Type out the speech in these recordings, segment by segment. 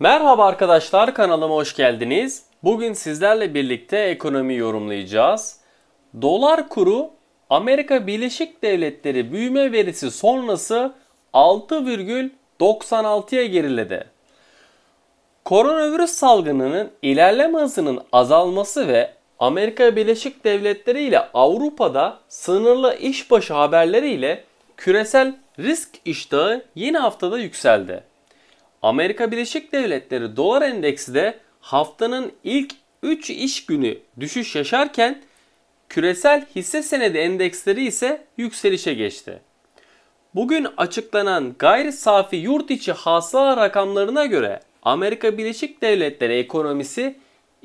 Merhaba arkadaşlar kanalıma hoş geldiniz. Bugün sizlerle birlikte ekonomi yorumlayacağız. Dolar kuru Amerika Birleşik Devletleri büyüme verisi sonrası 6,96'ya geriledi. Koronavirüs salgınının ilerleme hızının azalması ve Amerika Birleşik Devletleri ile Avrupa'da sınırlı işbaşı haberleriyle küresel risk iştahı yeni haftada yükseldi. Amerika Birleşik Devletleri dolar endeksi de haftanın ilk 3 iş günü düşüş yaşarken küresel hisse senedi endeksleri ise yükselişe geçti. Bugün açıklanan gayri safi yurt içi hasıla rakamlarına göre Amerika Birleşik Devletleri ekonomisi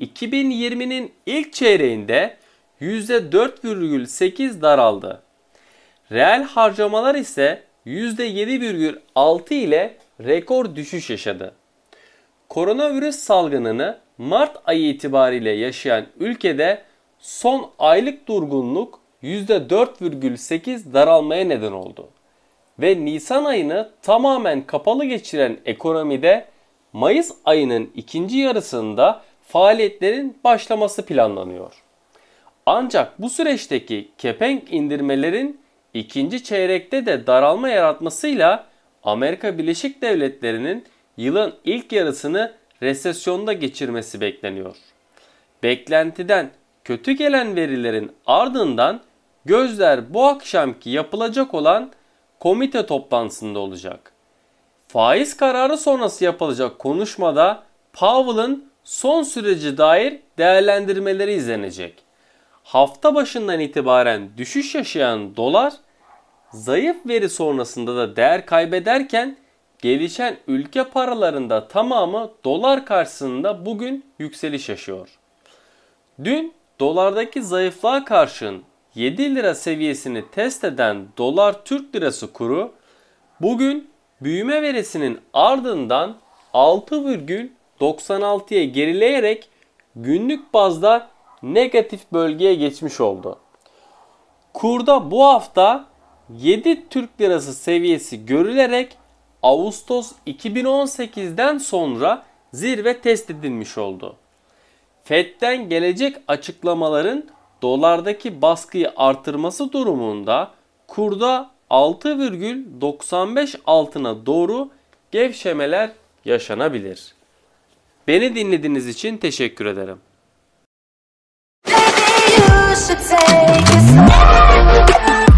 2020'nin ilk çeyreğinde %4,8 daraldı. Reel harcamalar ise %7,6 ile rekor düşüş yaşadı. Koronavirüs salgınını Mart ayı itibariyle yaşayan ülkede son aylık durgunluk %4,8 daralmaya neden oldu. Ve Nisan ayını tamamen kapalı geçiren ekonomide Mayıs ayının ikinci yarısında faaliyetlerin başlaması planlanıyor. Ancak bu süreçteki kepenk indirmelerin ikinci çeyrekte de daralma yaratmasıyla Amerika Birleşik Devletleri'nin yılın ilk yarısını resesyonda geçirmesi bekleniyor. Beklentiden kötü gelen verilerin ardından gözler bu akşamki yapılacak olan komite toplantısında olacak. Faiz kararı sonrası yapılacak konuşmada Powell'ın son süreci dair değerlendirmeleri izlenecek. Hafta başından itibaren düşüş yaşayan dolar Zayıf veri sonrasında da değer kaybederken gelişen ülke paralarında tamamı dolar karşısında bugün yükseliş yaşıyor. Dün dolardaki zayıflığa karşın 7 lira seviyesini test eden dolar Türk lirası kuru bugün büyüme verisinin ardından 6,96'ya gerileyerek günlük bazda negatif bölgeye geçmiş oldu. Kurda bu hafta 7 Türk Lirası seviyesi görülerek Ağustos 2018'den sonra zirve test edilmiş oldu. Fed'den gelecek açıklamaların dolardaki baskıyı artırması durumunda kurda 6,95 altına doğru gevşemeler yaşanabilir. Beni dinlediğiniz için teşekkür ederim. Baby,